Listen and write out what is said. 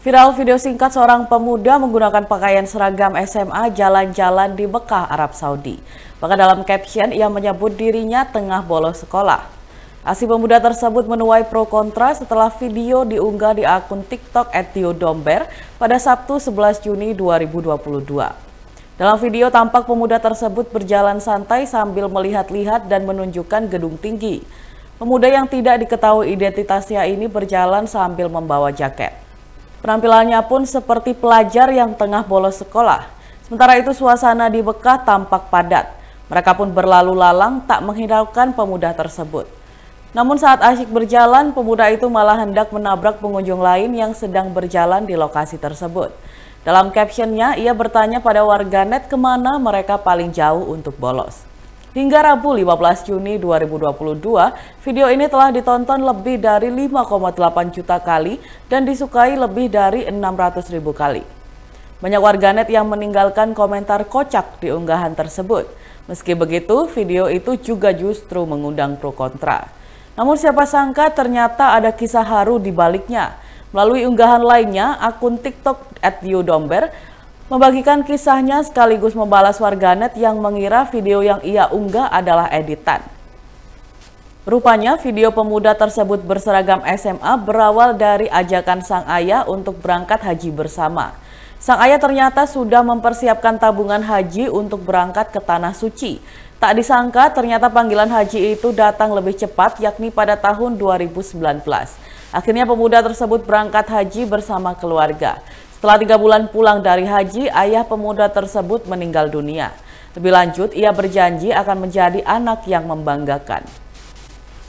Viral video singkat seorang pemuda menggunakan pakaian seragam SMA jalan-jalan di Mekah, Arab Saudi. Maka dalam caption ia menyebut dirinya tengah bolos sekolah. Aksi pemuda tersebut menuai pro kontra setelah video diunggah di akun TikTok Etio Domber pada Sabtu 11 Juni 2022. Dalam video tampak pemuda tersebut berjalan santai sambil melihat-lihat dan menunjukkan gedung tinggi. Pemuda yang tidak diketahui identitasnya ini berjalan sambil membawa jaket. Penampilannya pun seperti pelajar yang tengah bolos sekolah. Sementara itu suasana di Bekah tampak padat. Mereka pun berlalu lalang tak menghindarkan pemuda tersebut. Namun saat asyik berjalan, pemuda itu malah hendak menabrak pengunjung lain yang sedang berjalan di lokasi tersebut. Dalam captionnya, ia bertanya pada warganet kemana mereka paling jauh untuk bolos. Hingga Rabu 15 Juni 2022, video ini telah ditonton lebih dari 5,8 juta kali dan disukai lebih dari 600 ribu kali. Banyak warganet yang meninggalkan komentar kocak di unggahan tersebut. Meski begitu, video itu juga justru mengundang pro kontra. Namun siapa sangka ternyata ada kisah haru di baliknya. Melalui unggahan lainnya, akun TikTok @yudomber membagikan kisahnya sekaligus membalas warganet yang mengira video yang ia unggah adalah editan. Rupanya video pemuda tersebut berseragam SMA berawal dari ajakan sang ayah untuk berangkat haji bersama. Sang ayah ternyata sudah mempersiapkan tabungan haji untuk berangkat ke Tanah Suci. Tak disangka ternyata panggilan haji itu datang lebih cepat yakni pada tahun 2019. Akhirnya pemuda tersebut berangkat haji bersama keluarga. Setelah tiga bulan pulang dari haji, ayah pemuda tersebut meninggal dunia. Lebih lanjut, ia berjanji akan menjadi anak yang membanggakan.